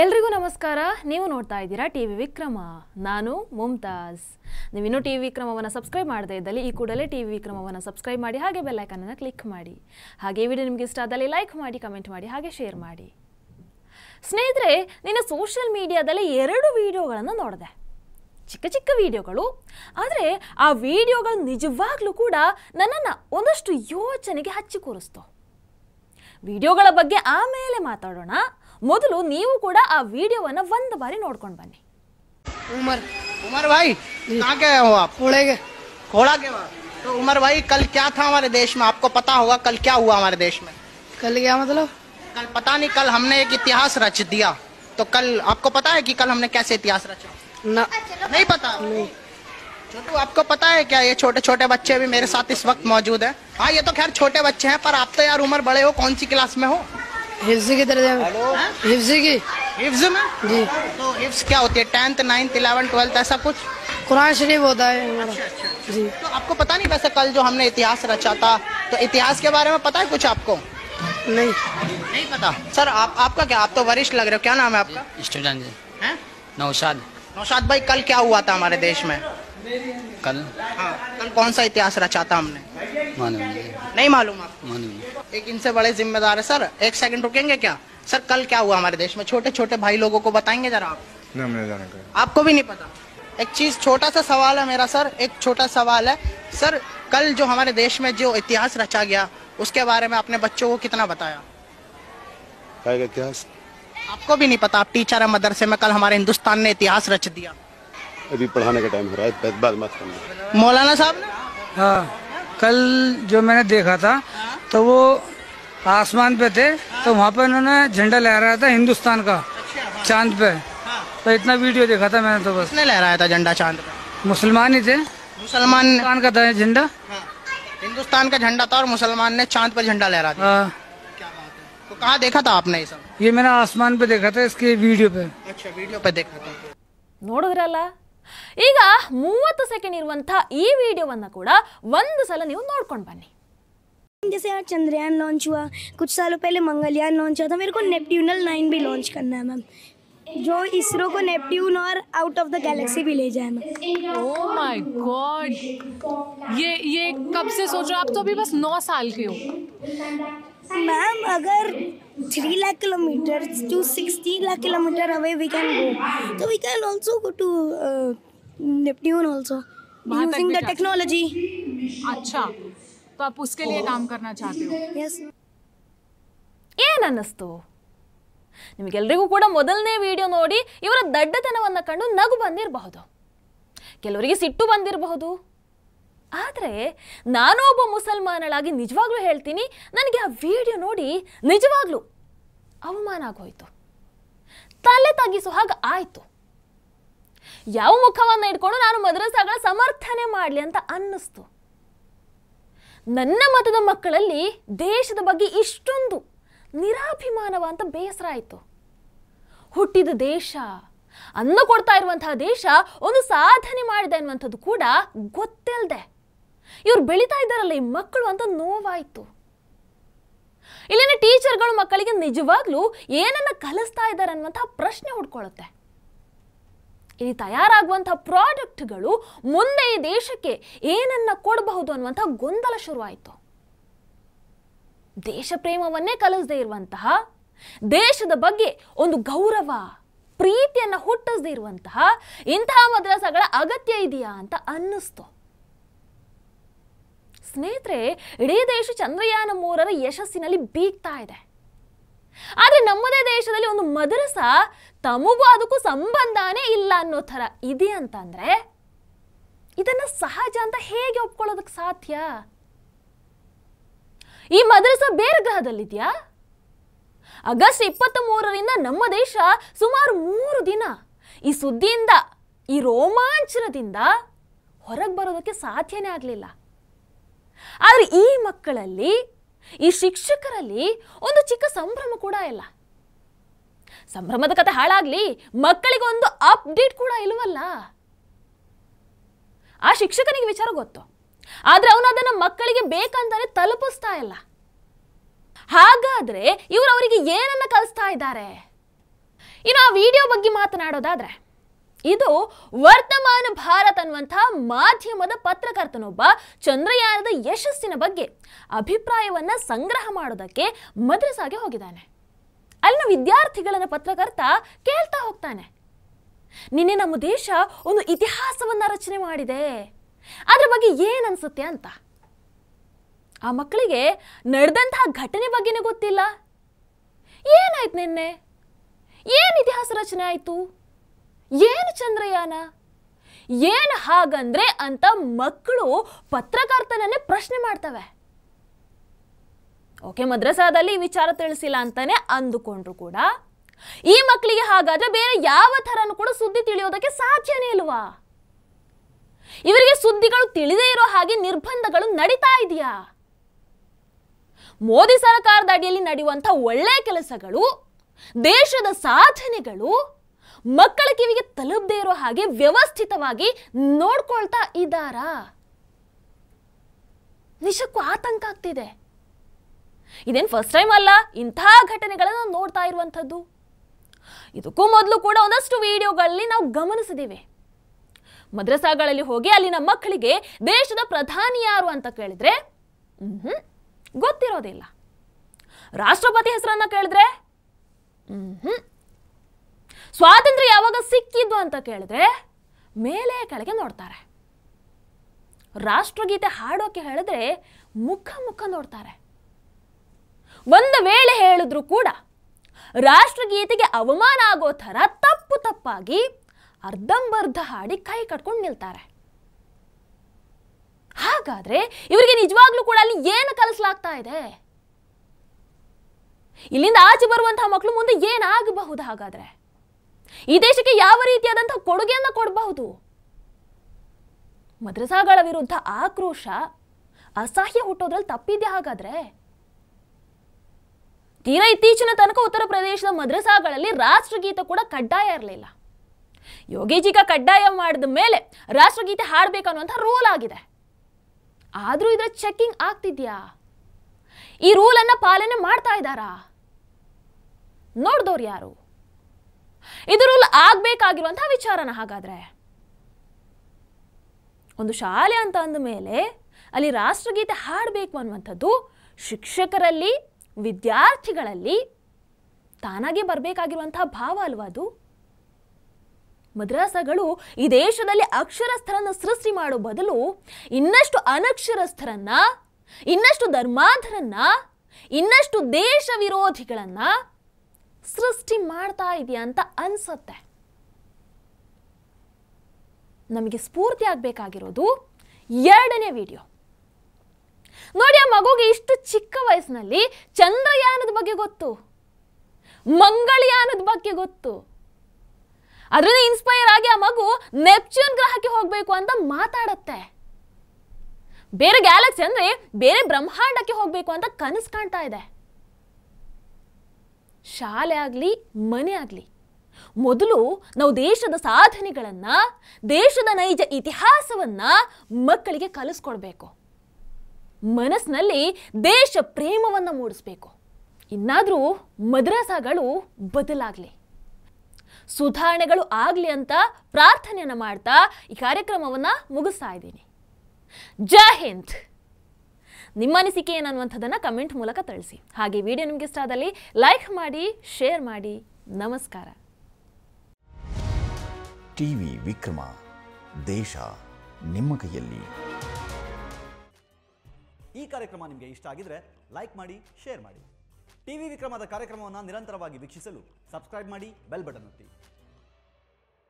ಎಲ್ರಿಗೂ ನಮಸ್ಕಾರ ನೀವು ನೋಡ್ತಾ ಇದ್ದೀರಾ ಟಿ ವಿ ವಿಕ್ರಮ ನಾನು ಮುಮ್ತಾಜ್ ನೀವಿನ್ನೂ ಟಿ ವಿ ವಿಕ್ರಮವನ್ನು ಸಬ್ಸ್ಕ್ರೈಬ್ ಮಾಡದೇ ಇದ್ದಲ್ಲಿ ಈ ಕೂಡಲೇ ಟಿ ವಿ ವಿಕ್ರಮವನ್ನು ಸಬ್ಸ್ಕ್ರೈಬ್ ಮಾಡಿ ಹಾಗೆ ಅನ್ನು ಕ್ಲಿಕ್ ಮಾಡಿ ಹಾಗೆ ಈ ವಿಡಿಯೋ ನಿಮಗೆ ಇಷ್ಟ ಆದಲ್ಲಿ ಲೈಕ್ ಮಾಡಿ ಕಮೆಂಟ್ ಮಾಡಿ ಹಾಗೆ ಶೇರ್ ಮಾಡಿ ಸ್ನೇಹಿತರೆ ನಿನ್ನ ಸೋಷಿಯಲ್ ಮೀಡಿಯಾದಲ್ಲಿ ಎರಡು ವಿಡಿಯೋಗಳನ್ನು ನೋಡಿದೆ ಚಿಕ್ಕ ಚಿಕ್ಕ ವಿಡಿಯೋಗಳು ಆದರೆ ಆ ವಿಡಿಯೋಗಳು ನಿಜವಾಗ್ಲೂ ಕೂಡ ನನ್ನನ್ನು ಒಂದಷ್ಟು ಯೋಚನೆಗೆ ಹಚ್ಚಿ ಕೂರಿಸ್ತು ವಿಡಿಯೋಗಳ ಬಗ್ಗೆ ಆಮೇಲೆ ಮಾತಾಡೋಣ ಮೊದಲು ನೀವು ಕೂಡ ಆ ವಿಡಿಯೋವನ್ನ ಒಂದು ಬಾರಿ ನೋಡ್ಕೊಂಡು ಬನ್ನಿ उमर ಉಮರ್ भाई ನಾಕೆ गए हो तो उमर भाई कल क्या था हमारे देश में आपको पता होगा कल क्या हुआ हमारे देश में कल क्या मतलब कल पता नहीं कल हमने एक इतिहास रच दिया तो कल आपको पता है कि कल हमने कैसे इतिहास रचा ना नहीं पता नहीं छोटू आपको पता है क्या ये छोटे छोटे बच्चे भी मेरे साथ इस वक्त मौजूद है हाँ ये तो खैर छोटे बच्चे हैं पर आप तो यार उम्र बड़े हो कौन सी क्लास में हो हिफ्ज की तरह हिफ्ज की हिफ्ज में जी तो हिफ्ज क्या होती है टेंथ नाइन्थ इलेवन ट्वेल्थ ऐसा कुछ कुरान शरीफ होता है अच्छा, अच्छा, अच्छा। जी तो आपको पता नहीं वैसे कल जो हमने इतिहास रचा था तो इतिहास के बारे में पता है कुछ आपको नहीं नहीं पता सर आप आपका क्या आप तो वरिष्ठ लग रहे हो क्या नाम है आपका स्टूडेंट जी नौशाद नौशाद भाई कल क्या हुआ था हमारे देश में कल हाँ कल कौन सा इतिहास रचा था हमने मालूम नहीं मालूम आप मालूम एक इनसे बड़े जिम्मेदार है सर एक सेकंड रुकेंगे क्या सर कल क्या हुआ हमारे देश में छोटे छोटे भाई लोगों को बताएंगे जरा आप आपको भी नहीं पता एक चीज छोटा सा सवाल है मेरा सर एक छोटा सवाल है सर कल जो हमारे देश में जो इतिहास रचा गया उसके बारे में आपने बच्चों को कितना बताया इतिहास आपको भी नहीं पता आप टीचर है मदरसे में कल हमारे हिंदुस्तान ने इतिहास रच दिया अभी पढ़ाने का टाइम हो रहा है मत करना मौलाना साहब हाँ कल जो मैंने देखा था तो वो आसमान पे थे तो वहाँ पे उन्होंने झंडा लहराया था हिंदुस्तान का चांद पे तो इतना वीडियो देखा था मैंने तो बस लहराया था झंडा चांद पे मुसलमान ही थे मुसलमान का था झंडा हाँ। हिंदुस्तान का झंडा था और मुसलमान ने चांद पर झंडा लहरा था हाँ। क्या बात है तो कहाँ देखा था आपने ये सब ये मैंने आसमान पे देखा था इसके वीडियो पे अच्छा वीडियो पे देखा था नोडा ಈಗ ಮೂವತ್ತು कूड़ा वो सल नहीं ಕೂಡ जैसे यार चंद्रयान लॉन्च हुआ कुछ सालों पहले मंगलयान लॉन्च हुआ था मेरे को नेपट्यूनल नाइन भी लॉन्च करना है मैम जो इसरो को नेपट्यून और आउट ऑफ द गैलेक्सी भी ले जाए मैम ओह माय गॉड ये ये कब से सोच रहे हो आप तो अभी बस नौ साल के हो मैम अगर three lakh kilometre to sixty lakh kilometre away we can go तो we can also go to Neptune also using the technology अच्छा तो आप उसके लिए काम करना चाहते हो ನಿಮಗೆಲ್ಲರಿಗೂ ಕೂಡ ಮೊದಲನೇ ವಿಡಿಯೋ ನೋಡಿ ಇವರ ದಡ್ಡತನವನ್ನ ಕಂಡು ನಗು ಬಂದಿರಬಹುದು ಕೆಲವರಿಗೆ ಸಿಟ್ಟು ಬಂದಿರಬಹುದು ಆದ್ರೆ ನಾನು ಒಬ್ಬ ಮುಸಲ್ಮಾನಳಾಗಿ ನಿಜವಾಗ್ಲೂ ಹೇಳ್ತೀನಿ ನನಗೆ ಆ ವಿಡಿಯೋ ನೋಡಿ ನಿಜವಾಗ್ಲೂ ಅವಮಾನ ಆಗೋಯ್ತು ತಲೆ ತಗ್ಗಿಸೋ ಹಾಗೆ ಆಯಿತು ಯಾವ ಮುಖವನ್ನ ಇಟ್ಕೊಂಡು ನಾನು ಮದ್ರಸಾಗಳ ಸಮರ್ಥನೆ ಮಾಡ್ಲಿ ಅಂತ ಅನ್ನಿಸ್ತು ನನ್ನ ಮತದ ಮಕ್ಕಳಲ್ಲಿ ದೇಶದ ಬಗ್ಗೆ ಇಷ್ಟೊಂದು ನಿರಾಭಿಮಾನವ ಅಂತ ಬೇಸರ ಆಯಿತು ಹುಟ್ಟಿದ ದೇಶ ಅನ್ನ ಕೊಡ್ತಾ ಇರುವಂತಹ ದೇಶ ಒಂದು ಸಾಧನೆ ಮಾಡಿದೆ ಅನ್ನುವಂಥದ್ದು ಕೂಡ ಗೊತ್ತಿಲ್ಲದೆ ಇವ್ರು ಬೆಳೀತಾ ಇದ್ದಾರಲ್ಲ ಈ ಮಕ್ಕಳು ಅಂತ ನೋವಾಯಿತು ಇಲ್ಲಿನ ಟೀಚರ್ಗಳು ಮಕ್ಕಳಿಗೆ ನಿಜವಾಗ್ಲೂ ಏನನ್ನ ಕಲಿಸ್ತಾ ಇದ್ದಾರೆ ಅನ್ನುವಂಥ ಪ್ರಶ್ನೆ ಹುಡ್ಕೊಳ್ಳುತ್ತೆ ಇಲ್ಲಿ ತಯಾರಾಗುವಂಥ ಪ್ರಾಡಕ್ಟ್ಗಳು ಮುಂದೆ ಈ ದೇಶಕ್ಕೆ ಏನನ್ನ ಕೊಡಬಹುದು ಅನ್ನುವಂಥ ಗೊಂದಲ ಶುರುವಾಯಿತು ದೇಶ ಪ್ರೇಮವನ್ನೇ ಕಲಿಸದೇ ಇರುವಂತಹ ದೇಶದ ಬಗ್ಗೆ ಒಂದು ಗೌರವ ಪ್ರೀತಿಯನ್ನು ಹುಟ್ಟಿಸದೇ ಇರುವಂತಹ ಇಂತಹ ಮದ್ರಸಗಳ ಅಗತ್ಯ ಇದೆಯಾ ಅಂತ ಅನ್ನಿಸ್ತು ಸ್ನೇಹಿತರೆ ಇಡೀ ದೇಶ ಚಂದ್ರಯಾನ ಮೂರರ ಯಶಸ್ಸಿನಲ್ಲಿ ಬೀಗ್ತಾ ಇದೆ ಆದರೆ ನಮ್ಮದೇ ದೇಶದಲ್ಲಿ ಒಂದು ಮದರಸ ತಮಗೂ ಅದಕ್ಕೂ ಸಂಬಂಧನೇ ಇಲ್ಲ ಅನ್ನೋ ಥರ ಇದೆ ಅಂದ್ರೆ ಇದನ್ನ ಸಹಜ ಅಂತ ಹೇಗೆ ಒಪ್ಕೊಳ್ಳೋದಕ್ಕೆ ಸಾಧ್ಯ ಈ ಮದರಸ ಬೇರೆ ಗ್ರಹದಲ್ಲಿದೆಯಾ ಆಗಸ್ಟ್ ಇಪ್ಪತ್ತ್ ಮೂರರಿಂದ ನಮ್ಮ ದೇಶ ಸುಮಾರು ಮೂರು ದಿನ ಈ ಸುದ್ದಿಯಿಂದ ಈ ರೋಮಾಂಚನದಿಂದ ಹೊರಗೆ ಬರೋದಕ್ಕೆ ಸಾಧ್ಯನೇ ಆಗಲಿಲ್ಲ ಆದರೆ ಈ ಮಕ್ಕಳಲ್ಲಿ ಈ ಶಿಕ್ಷಕರಲ್ಲಿ ಒಂದು ಚಿಕ್ಕ ಸಂಭ್ರಮ ಕೂಡ ಇಲ್ಲ ಸಂಭ್ರಮದ ಕತೆ ಹಾಳಾಗ್ಲಿ ಮಕ್ಕಳಿಗೆ ಒಂದು ಅಪ್ಡೇಟ್ ಕೂಡ ಇಲ್ವಲ್ಲ ಆ ಶಿಕ್ಷಕನಿಗೆ ವಿಚಾರ ಗೊತ್ತು ಆದ್ರೆ ಅವನು ಅದನ್ನ ಮಕ್ಕಳಿಗೆ ಬೇಕಂತಾನೆ ತಲುಪಿಸ್ತಾ ಇಲ್ಲ ಹಾಗಾದ್ರೆ ಇವರು ಅವರಿಗೆ ಏನನ್ನ ಕಲಿಸ್ತಾ ಇದ್ದಾರೆ ಇನ್ನು ಆ ವಿಡಿಯೋ ಬಗ್ಗೆ ಮಾತನಾಡೋದಾದ್ರೆ ಇದು ವರ್ತಮಾನ ಭಾರತ್ ಅನ್ನುವಂಥ ಮಾಧ್ಯಮದ ಪತ್ರಕರ್ತನೊಬ್ಬ ಚಂದ್ರಯಾನದ ಯಶಸ್ಸಿನ ಬಗ್ಗೆ ಅಭಿಪ್ರಾಯವನ್ನ ಸಂಗ್ರಹ ಮಾಡೋದಕ್ಕೆ ಮದ್ರಸಾಗೆ ಹೋಗಿದ್ದಾನೆ ಅಲ್ಲಿನ ವಿದ್ಯಾರ್ಥಿಗಳನ್ನ ಪತ್ರಕರ್ತ ಕೇಳ್ತಾ ಹೋಗ್ತಾನೆ ನಿನ್ನೆ ನಮ್ಮ ದೇಶ ಒಂದು ಇತಿಹಾಸವನ್ನ ರಚನೆ ಮಾಡಿದೆ ಅದ್ರ ಬಗ್ಗೆ ಏನ್ ಅನ್ಸುತ್ತೆ ಅಂತ ಆ ಮಕ್ಕಳಿಗೆ ನಡೆದಂತಹ ಘಟನೆ ಬಗ್ಗೆನೇ ಗೊತ್ತಿಲ್ಲ ಏನಾಯ್ತು ನಿನ್ನೆ ಏನು ಇತಿಹಾಸ ರಚನೆ ಆಯಿತು ಏನು ಚಂದ್ರಯಾನ ಏನು ಹಾಗಂದ್ರೆ ಅಂತ ಮಕ್ಕಳು ಪತ್ರಕರ್ತನನ್ನೇ ಪ್ರಶ್ನೆ ಮಾಡ್ತವೆ ಓಕೆ ಮದ್ರಸಾದಲ್ಲಿ ಈ ವಿಚಾರ ತಿಳಿಸಿಲ್ಲ ಅಂತಾನೆ ಅಂದುಕೊಂಡ್ರು ಕೂಡ ಈ ಮಕ್ಕಳಿಗೆ ಹಾಗಾದ್ರೆ ಬೇರೆ ಯಾವ ಥರನೂ ಕೂಡ ಸುದ್ದಿ ತಿಳಿಯೋದಕ್ಕೆ ಸಾಧ್ಯನೇ ಇಲ್ವಾ ಇವರಿಗೆ ಸುದ್ದಿಗಳು ತಿಳಿದೇ ಇರೋ ಹಾಗೆ ನಿರ್ಬಂಧಗಳು ನಡೀತಾ ಇದೆಯಾ ಮೋದಿ ಸರ್ಕಾರದ ಅಡಿಯಲ್ಲಿ ನಡೆಯುವಂಥ ಒಳ್ಳೆಯ ಕೆಲಸಗಳು ದೇಶದ ಸಾಧನೆಗಳು ಮಕ್ಕಳ ಕಿವಿಗೆ ತಲುಪದೇ ಇರೋ ಹಾಗೆ ವ್ಯವಸ್ಥಿತವಾಗಿ ನೋಡ್ಕೊಳ್ತಾ ಇದ್ದಾರಾ ನಿಜಕ್ಕೂ ಆತಂಕ ಆಗ್ತಿದೆ ಇದೇನು ಫಸ್ಟ್ ಟೈಮ್ ಅಲ್ಲ ಇಂತಹ ಘಟನೆಗಳನ್ನು ನೋಡ್ತಾ ಇರುವಂಥದ್ದು ಇದಕ್ಕೂ ಮೊದಲು ಕೂಡ ಒಂದಷ್ಟು ವಿಡಿಯೋಗಳಲ್ಲಿ ನಾವು ಗಮನಿಸಿದ್ದೇವೆ ಮದ್ರಸಾಗಳಲ್ಲಿ ಹೋಗಿ ಅಲ್ಲಿನ ಮಕ್ಕಳಿಗೆ ದೇಶದ ಪ್ರಧಾನಿ ಯಾರು ಅಂತ ಕೇಳಿದ್ರೆ ಹ್ಮ್ ಗೊತ್ತಿರೋದಿಲ್ಲ ರಾಷ್ಟ್ರಪತಿ ಹೆಸರನ್ನ ಕೇಳಿದ್ರೆ ಹ್ಮ್ ಸ್ವಾತಂತ್ರ್ಯ ಯಾವಾಗ ಸಿಕ್ಕಿದ್ದು ಅಂತ ಕೇಳಿದ್ರೆ ಮೇಲೆ ಕೆಳಗೆ ನೋಡ್ತಾರೆ ರಾಷ್ಟ್ರಗೀತೆ ಹಾಡೋಕೆ ಹೇಳಿದ್ರೆ ಮುಖ ಮುಖ ನೋಡ್ತಾರೆ ಒಂದು ವೇಳೆ ಹೇಳಿದ್ರು ಕೂಡ ರಾಷ್ಟ್ರಗೀತೆಗೆ ಅವಮಾನ ಆಗೋ ಥರ ತಪ್ಪು ತಪ್ಪಾಗಿ ಅರ್ಧಂಬರ್ಧ ಹಾಡಿ ಕೈ ಕಟ್ಕೊಂಡು ನಿಲ್ತಾರೆ ಹಾಗಾದ್ರೆ ಇವರಿಗೆ ನಿಜವಾಗ್ಲೂ ಕೂಡ ಅಲ್ಲಿ ಏನು ಕಲಿಸ್ಲಾಗ್ತಾ ಇದೆ ಇಲ್ಲಿಂದ ಆಚೆ ಬರುವಂತಹ ಮಕ್ಕಳು ಮುಂದೆ ಏನಾಗಬಹುದು ಹಾಗಾದ್ರೆ ಈ ದೇಶಕ್ಕೆ ಯಾವ ರೀತಿಯಾದಂತಹ ಕೊಡುಗೆಯನ್ನು ಕೊಡಬಹುದು ಮದ್ರಸಾಗಳ ವಿರುದ್ಧ ಆಕ್ರೋಶ ಅಸಹ್ಯ ಹುಟ್ಟೋದ್ರಲ್ಲಿ ತಪ್ಪಿದೆ ಹಾಗಾದ್ರೆ ತೀರಾ ಇತ್ತೀಚಿನ ತನಕ ಉತ್ತರ ಪ್ರದೇಶದ ಮದ್ರಸಾಗಳಲ್ಲಿ ರಾಷ್ಟ್ರಗೀತೆ ಕೂಡ ಕಡ್ಡಾಯ ಇರಲಿಲ್ಲ ಯೋಗೀಜಿಗ ಕಡ್ಡಾಯ ಮಾಡಿದ ಮೇಲೆ ರಾಷ್ಟ್ರಗೀತೆ ಹಾಡಬೇಕನ್ನುವಂಥ ರೂಲ್ ಆಗಿದೆ ಆದರೂ ಇದರ ಚೆಕ್ಕಿಂಗ್ ಆಗ್ತಿದ್ಯಾ ಈ ರೂಲನ್ನು ಪಾಲನೆ ಮಾಡ್ತಾ ಇದ್ದಾರಾ ನೋಡ್ದವ್ರು ಯಾರು ಇದು ರೂಲ್ ವಿಚಾರನ ಹಾಗಾದರೆ ಒಂದು ಶಾಲೆ ಅಂತ ಅಂದ ಮೇಲೆ ಅಲ್ಲಿ ರಾಷ್ಟ್ರಗೀತೆ ಹಾಡಬೇಕು ಅನ್ನುವಂಥದ್ದು ಶಿಕ್ಷಕರಲ್ಲಿ ವಿದ್ಯಾರ್ಥಿಗಳಲ್ಲಿ ತಾನಾಗೆ ಬರಬೇಕಾಗಿರುವಂತಹ ಭಾವ ಅಲ್ವಾ ಅದು ಮದ್ರಾಸಗಳು ಈ ದೇಶದಲ್ಲಿ ಅಕ್ಷರಸ್ಥರನ್ನು ಸೃಷ್ಟಿ ಮಾಡೋ ಬದಲು ಇನ್ನಷ್ಟು ಅನಕ್ಷರಸ್ಥರನ್ನ ಇನ್ನಷ್ಟು ಧರ್ಮಾಧರನ್ನ ಇನ್ನಷ್ಟು ದೇಶ ವಿರೋಧಿಗಳನ್ನ ಸೃಷ್ಟಿ ಮಾಡ್ತಾ ಇದೆಯಾ ಅಂತ ಅನ್ಸುತ್ತೆ ನಮಗೆ ಸ್ಫೂರ್ತಿ ಆಗಬೇಕಾಗಿರೋದು ಎರಡನೇ ವಿಡಿಯೋ ನೋಡಿ ಆ ಮಗುಗೆ ಇಷ್ಟು ಚಿಕ್ಕ ವಯಸ್ಸಿನಲ್ಲಿ ಚಂದ್ರಯಾನದ ಬಗ್ಗೆ ಗೊತ್ತು ಮಂಗಳಯಾನದ ಬಗ್ಗೆ ಗೊತ್ತು ಅದರಿಂದ ಇನ್ಸ್ಪೈರ್ ಆಗಿ ಆ ಮಗು ನೆಪ್ಚೂನ್ ಗ್ರಹಕ್ಕೆ ಹೋಗಬೇಕು ಅಂತ ಮಾತಾಡುತ್ತೆ ಬೇರೆ ಗ್ಯಾಲಕ್ಸಿ ಅಂದರೆ ಬೇರೆ ಬ್ರಹ್ಮಾಂಡಕ್ಕೆ ಹೋಗಬೇಕು ಅಂತ ಕನಸು ಕಾಣ್ತಾ ಇದೆ ಶಾಲೆ ಆಗಲಿ ಮನೆ ಆಗಲಿ ಮೊದಲು ನಾವು ದೇಶದ ಸಾಧನೆಗಳನ್ನು ದೇಶದ ನೈಜ ಇತಿಹಾಸವನ್ನು ಮಕ್ಕಳಿಗೆ ಕಲಿಸ್ಕೊಡ್ಬೇಕು ಮನಸ್ಸಿನಲ್ಲಿ ದೇಶ ಪ್ರೇಮವನ್ನು ಮೂಡಿಸ್ಬೇಕು ಇನ್ನಾದರೂ ಮದ್ರಾಸಾಗಳು ಬದಲಾಗಲಿ ಸುಧಾರಣೆಗಳು ಆಗಲಿ ಅಂತ ಪ್ರಾರ್ಥನೆಯನ್ನು ಮಾಡ್ತಾ ಈ ಕಾರ್ಯಕ್ರಮವನ್ನು ಮುಗಿಸ್ತಾ ಇದ್ದೀನಿ ಜೈ ಹಿಂದ್ ನಿಮ್ಮ ಅನಿಸಿಕೆ ಏನನ್ನುವಂಥದ್ದನ್ನು ಕಮೆಂಟ್ ಮೂಲಕ ತಿಳಿಸಿ ಹಾಗೆ ವಿಡಿಯೋ ನಿಮಗೆ ಇಷ್ಟ ಆದಲ್ಲಿ ಲೈಕ್ ಮಾಡಿ ಶೇರ್ ಮಾಡಿ ನಮಸ್ಕಾರ ಟಿವಿ ವಿಕ್ರಮ ದೇಶ ನಿಮ್ಮ ಕೈಯಲ್ಲಿ ಈ ಕಾರ್ಯಕ್ರಮ ನಿಮಗೆ ಇಷ್ಟ ಆಗಿದ್ರೆ ಲೈಕ್ ಮಾಡಿ ಶೇರ್ ಮಾಡಿ ಟಿವಿ ವಿಕ್ರಮದ ಕಾರ್ಯಕ್ರಮವನ್ನು ನಿರಂತರವಾಗಿ ವೀಕ್ಷಿಸಲು ಸಬ್ಸ್ಕ್ರೈಬ್ ಮಾಡಿ ಬೆಲ್ ಬಟನ್ ಒತ್ತಿ